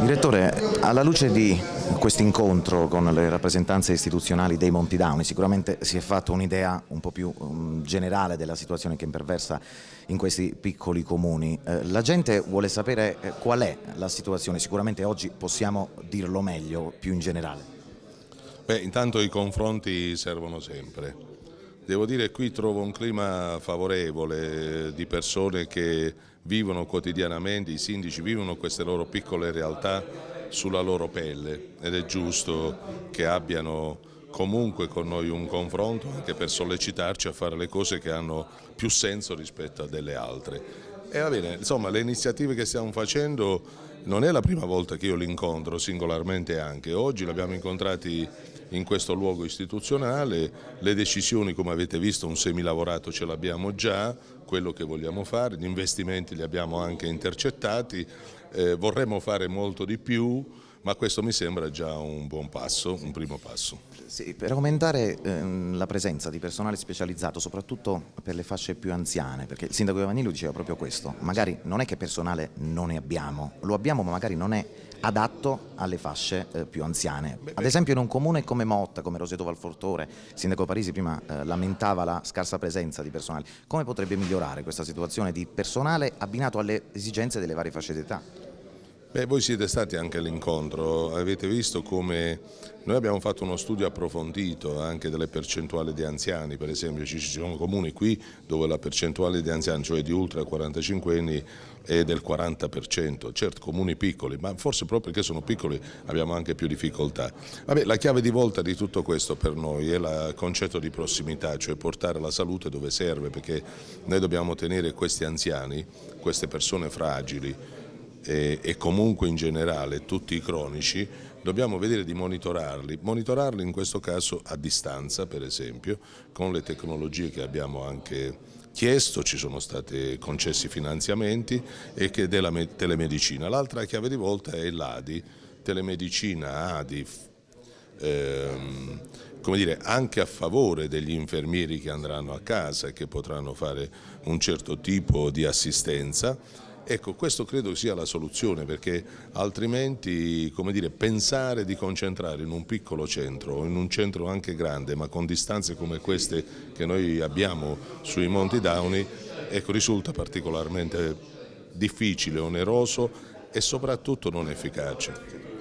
Direttore, alla luce di questo incontro con le rappresentanze istituzionali dei Monti Down, sicuramente si è fatto un'idea un po' più mm, generale della situazione che imperversa in questi piccoli comuni. Eh, la gente vuole sapere eh, qual è la situazione, sicuramente oggi possiamo dirlo meglio, più in generale. Beh, intanto i confronti servono sempre Devo dire che qui trovo un clima favorevole eh, di persone che vivono quotidianamente, i sindaci vivono queste loro piccole realtà sulla loro pelle ed è giusto che abbiano comunque con noi un confronto anche per sollecitarci a fare le cose che hanno più senso rispetto a delle altre. E va bene, insomma le iniziative che stiamo facendo non è la prima volta che io li incontro singolarmente anche, oggi l'abbiamo incontrati in questo luogo istituzionale, le decisioni come avete visto un semilavorato ce l'abbiamo già, quello che vogliamo fare, gli investimenti li abbiamo anche intercettati, eh, vorremmo fare molto di più, ma questo mi sembra già un buon passo, un primo passo. Sì, per aumentare ehm, la presenza di personale specializzato, soprattutto per le fasce più anziane, perché il sindaco Giovannino diceva proprio questo, magari non è che personale non ne abbiamo, lo abbiamo ma magari non è adatto alle fasce eh, più anziane. Ad esempio in un comune come Motta, come Roseto Valfortore, il sindaco Parisi prima eh, lamentava la scarsa presenza di personale. Come potrebbe migliorare questa situazione di personale abbinato alle esigenze delle varie fasce d'età? Beh, voi siete stati anche all'incontro, avete visto come noi abbiamo fatto uno studio approfondito anche delle percentuali di anziani, per esempio ci sono comuni qui dove la percentuale di anziani, cioè di ultra 45 anni, è del 40%, certo comuni piccoli, ma forse proprio perché sono piccoli abbiamo anche più difficoltà. Vabbè, la chiave di volta di tutto questo per noi è il concetto di prossimità, cioè portare la salute dove serve, perché noi dobbiamo tenere questi anziani, queste persone fragili, e, comunque in generale tutti i cronici dobbiamo vedere di monitorarli, monitorarli in questo caso a distanza per esempio con le tecnologie che abbiamo anche chiesto, ci sono stati concessi finanziamenti e che della telemedicina. L'altra chiave di volta è l'ADI, telemedicina ADI, ehm, come dire, anche a favore degli infermieri che andranno a casa e che potranno fare un certo tipo di assistenza Ecco, questo credo sia la soluzione perché altrimenti dire, pensare di concentrare in un piccolo centro, in un centro anche grande ma con distanze come queste che noi abbiamo sui Monti Downey, ecco, risulta particolarmente difficile, oneroso e soprattutto non efficace.